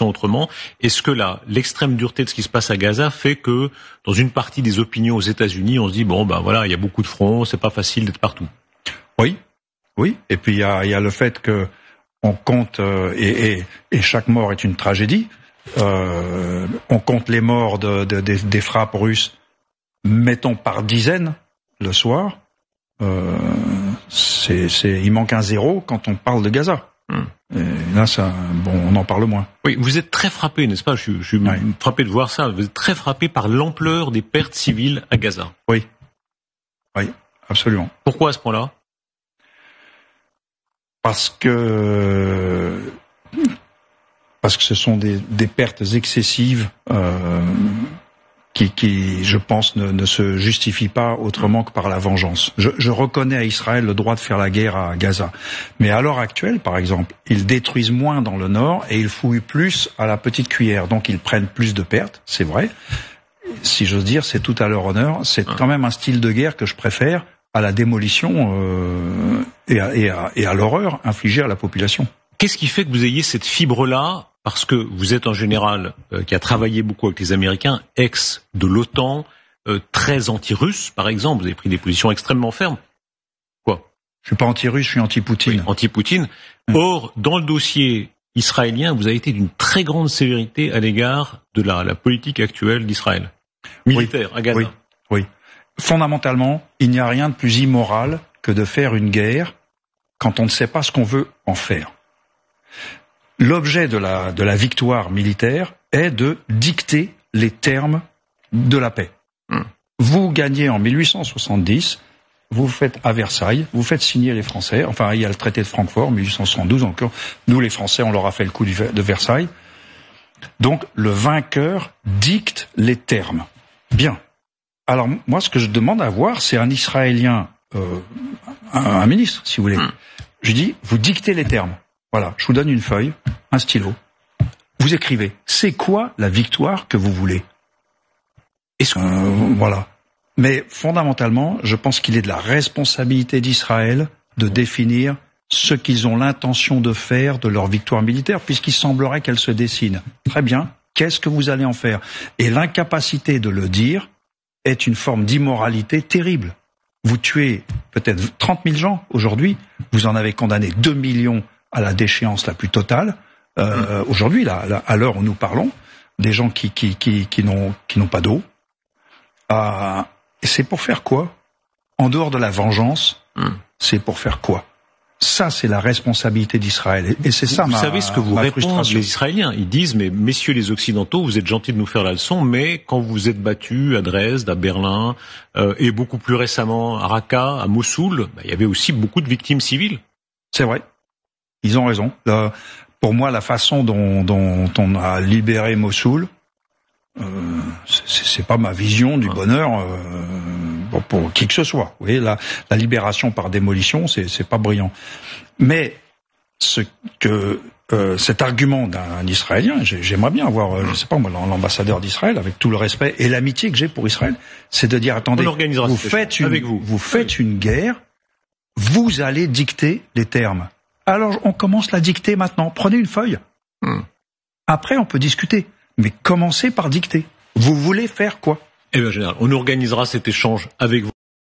autrement, est-ce que là, l'extrême dureté de ce qui se passe à Gaza fait que, dans une partie des opinions aux États-Unis, on se dit bon ben voilà, il y a beaucoup de fronts, c'est pas facile d'être partout. Oui, oui. Et puis il y a, le fait que on compte euh, et, chaque mort est une tragédie. Euh, on compte les morts des frappes russes, mettons par dizaines le soir. Euh, c'est, il manque un zéro quand on parle de Gaza. Hmm là, ça, bon, on en parle moins. Oui, vous êtes très frappé, n'est-ce pas Je suis, frappé de voir ça. Vous êtes très frappé par l'ampleur des pertes civiles à Gaza. Oui, oui, absolument. Pourquoi à ce point-là Parce que parce que ce sont des, pertes excessives. Euh, qui, qui je pense, ne, ne, se justifie pas autrement que par la vengeance. Je, reconnais à Israël le droit de faire la guerre à Gaza. Mais à l'heure actuelle, par exemple, ils détruisent moins dans le nord et ils fouillent plus à la petite cuillère. Donc ils prennent plus de pertes, c'est vrai. Si j'ose dire, c'est tout à leur honneur. C'est quand même un style de guerre que je préfère à la démolition euh, et et à l'horreur infligée à la population. Qu'est-ce qui fait que vous ayez cette fibre-là parce que vous êtes un général euh, qui a travaillé beaucoup avec les Américains, ex de l'OTAN, euh, très anti-russe, par exemple, vous avez pris des positions extrêmement fermes. Quoi Je suis pas anti-russe, je suis anti-Poutine. anti-Poutine. Mm. Or, dans le dossier israélien, vous avez été d'une très grande sévérité à l'égard de la, politique actuelle d'Israël, militaire, à oui. Fondamentalement, il n'y a rien de plus immoral que de faire une guerre quand on ne sait pas ce qu'on veut en faire l'objet de la, de la victoire militaire est de dicter les termes de la paix. Hmm. Vous gagnez en 1870, vous faites à Versailles, vous faites signer les Français, enfin il y a le traité de Francfort, 1872 encore, nous les Français on leur a fait le coup de Versailles. Donc le vainqueur dicte les termes. Bien. Alors moi ce que je demande à voir, c'est un Israélien, euh, un, un, ministre si vous voulez. Hmm. Je dis, vous dictez les termes. Voilà, je vous donne une feuille, un stylo. Vous écrivez, c'est quoi la victoire que vous voulez euh, voilà. Mais fondamentalement, je pense qu'il est de la responsabilité d'Israël de définir ce qu'ils ont l'intention de faire de leur victoire militaire, puisqu'il semblerait qu'elle se dessine. Très bien, qu'est-ce que vous allez en faire Et l'incapacité de le dire est une forme d'immoralité terrible. Vous tuez peut-être 30 000 gens aujourd'hui, vous en avez condamné 2 millions à la déchéance la plus totale. Euh, mm. Aujourd'hui, là, à l'heure où nous parlons, des gens qui qui qui, qui n'ont qui n'ont pas d'eau. Euh, et c'est pour faire quoi En dehors de la vengeance, mm. c'est pour faire quoi ça, c'est la responsabilité d'Israël. Et c'est ça vous ma Vous savez ce que vous répondent les Israéliens. Ils disent, mais messieurs les Occidentaux, vous êtes gentils de nous faire la leçon, mais quand vous êtes battus à Dresde, à Berlin, euh, et beaucoup plus récemment à Raqqa, à Mossoul, bah, il y avait aussi beaucoup de victimes civiles. C'est vrai. Ils ont raison. Euh, pour moi, la façon dont, dont on a libéré Mossoul, euh, c'est pas ma vision du bonheur euh, pour, qui que ce soit. Vous voyez, la, la libération par démolition, c'est pas brillant. Mais ce que euh, cet argument d'un Israélien, j'aimerais bien avoir, je sais pas moi, l'ambassadeur d'Israël, avec tout le respect et l'amitié que j'ai pour Israël, c'est de dire attendez, vous faites une, vous faites une guerre, vous allez dicter les termes. Alors on commence la dictée maintenant. Prenez une feuille. Hmm. Après, on peut discuter. Mais commencez par dicter. Vous voulez faire quoi Eh bien, général, on organisera cet échange avec vous.